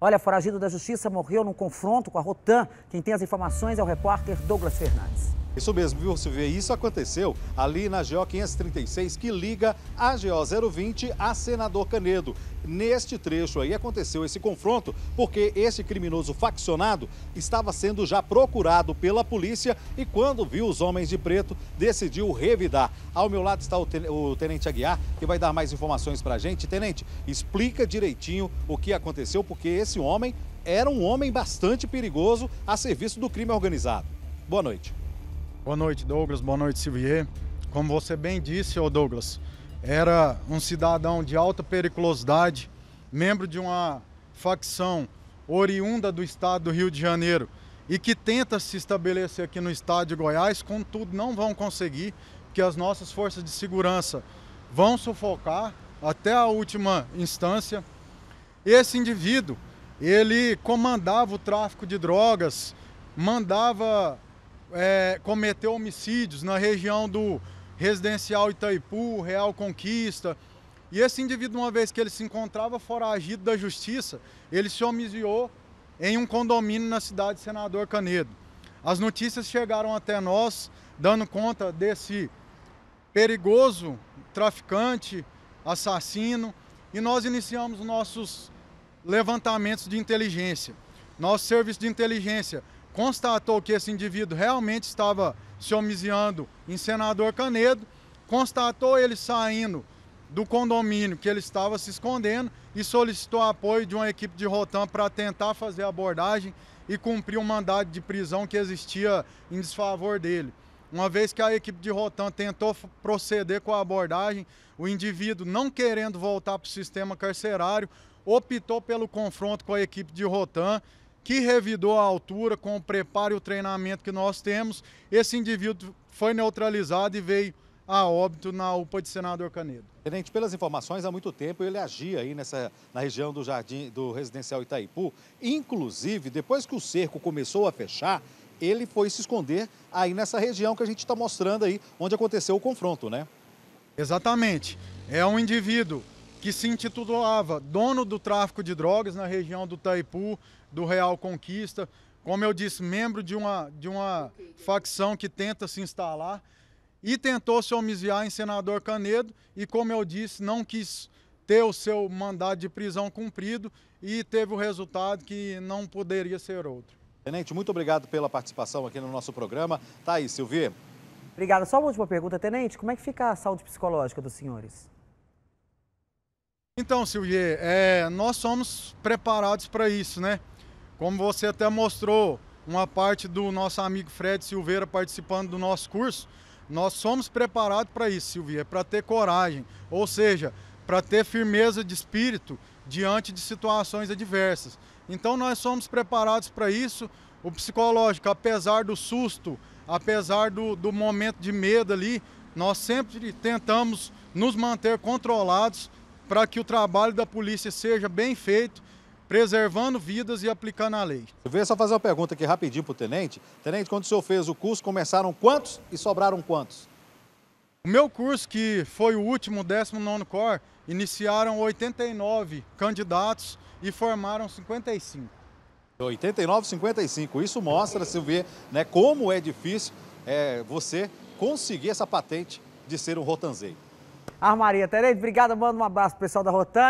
Olha, foragido da justiça morreu num confronto com a Rotan. Quem tem as informações é o repórter Douglas Fernandes. Isso mesmo, viu, Silvia? Isso aconteceu ali na GO 536, que liga a GO 020 a Senador Canedo. Neste trecho aí aconteceu esse confronto, porque esse criminoso faccionado estava sendo já procurado pela polícia e quando viu os homens de preto, decidiu revidar. Ao meu lado está o Tenente Aguiar, que vai dar mais informações para a gente. Tenente, explica direitinho o que aconteceu, porque esse homem era um homem bastante perigoso a serviço do crime organizado. Boa noite. Boa noite, Douglas. Boa noite, Silvier. Como você bem disse, Douglas, era um cidadão de alta periculosidade, membro de uma facção oriunda do estado do Rio de Janeiro e que tenta se estabelecer aqui no estado de Goiás, contudo não vão conseguir, porque as nossas forças de segurança vão sufocar até a última instância. Esse indivíduo, ele comandava o tráfico de drogas, mandava é, cometeu homicídios na região do residencial Itaipu, Real Conquista. E esse indivíduo, uma vez que ele se encontrava foragido da justiça, ele se homiziou em um condomínio na cidade de Senador Canedo. As notícias chegaram até nós, dando conta desse perigoso traficante, assassino, e nós iniciamos nossos levantamentos de inteligência. Nosso serviço de inteligência constatou que esse indivíduo realmente estava se homiziando em Senador Canedo, constatou ele saindo do condomínio que ele estava se escondendo e solicitou apoio de uma equipe de Rotan para tentar fazer a abordagem e cumprir o um mandado de prisão que existia em desfavor dele. Uma vez que a equipe de Rotan tentou proceder com a abordagem, o indivíduo, não querendo voltar para o sistema carcerário, optou pelo confronto com a equipe de Rotan que revidou a altura com o preparo e o treinamento que nós temos. Esse indivíduo foi neutralizado e veio a óbito na UPA de Senador Canedo. Tenente, pelas informações, há muito tempo ele agia aí nessa, na região do Jardim do Residencial Itaipu. Inclusive, depois que o cerco começou a fechar, ele foi se esconder aí nessa região que a gente está mostrando aí, onde aconteceu o confronto, né? Exatamente. É um indivíduo que se intitulava dono do tráfico de drogas na região do Taipu, do Real Conquista, como eu disse, membro de uma, de uma facção que tenta se instalar e tentou se homiziar em senador Canedo e, como eu disse, não quis ter o seu mandado de prisão cumprido e teve o resultado que não poderia ser outro. Tenente, muito obrigado pela participação aqui no nosso programa. Tá aí, Silvia. Obrigada. Só uma última pergunta, Tenente. Como é que fica a saúde psicológica dos senhores? Então, Silvier, é, nós somos preparados para isso, né? Como você até mostrou, uma parte do nosso amigo Fred Silveira participando do nosso curso, nós somos preparados para isso, Silvier, é para ter coragem, ou seja, para ter firmeza de espírito diante de situações adversas. Então, nós somos preparados para isso. O psicológico, apesar do susto, apesar do, do momento de medo ali, nós sempre tentamos nos manter controlados para que o trabalho da polícia seja bem feito, preservando vidas e aplicando a lei. Eu veio só fazer uma pergunta aqui rapidinho para o tenente. Tenente, quando o senhor fez o curso, começaram quantos e sobraram quantos? O meu curso, que foi o último, 19 Corps, iniciaram 89 candidatos e formaram 55. 89, 55. Isso mostra, Silvia, né, como é difícil é, você conseguir essa patente de ser um rotanzeiro. Armaria. Terei, obrigado, manda um abraço pro pessoal da Rotana.